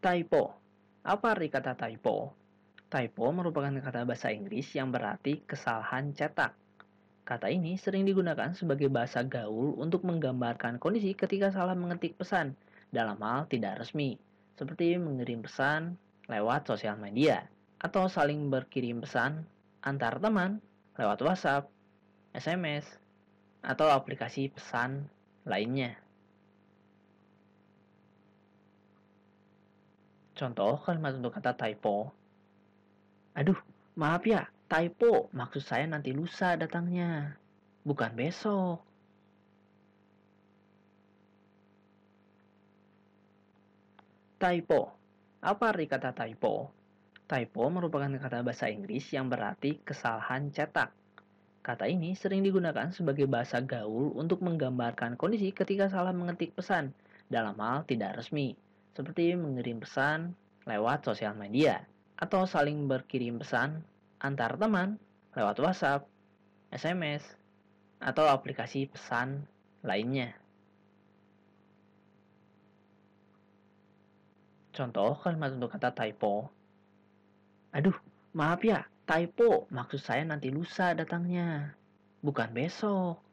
Typo. Apa arti kata typo? Typo merupakan kata bahasa Inggris yang berarti kesalahan cetak. Kata ini sering digunakan sebagai bahasa gaul untuk menggambarkan kondisi ketika salah mengetik pesan dalam hal tidak resmi, seperti mengirim pesan lewat sosial media atau saling berkirim pesan antar teman lewat WhatsApp, SMS, atau aplikasi pesan lainnya. Contoh kalimat untuk kata typo. Aduh, maaf ya, typo. Maksud saya nanti lusa datangnya, bukan besok. Typo. Apa arti kata typo? Typo merupakan kata bahasa Inggris yang berarti kesalahan cetak. Kata ini sering digunakan sebagai bahasa gaul untuk menggambarkan kondisi ketika salah mengetik pesan dalam hal tidak resmi seperti mengirim pesan lewat sosial media atau saling berkirim pesan antar teman lewat WhatsApp, SMS, atau aplikasi pesan lainnya. Contoh kalimat untuk kata typo. Aduh, maaf ya, typo. Maksud saya nanti lusa datangnya. Bukan besok.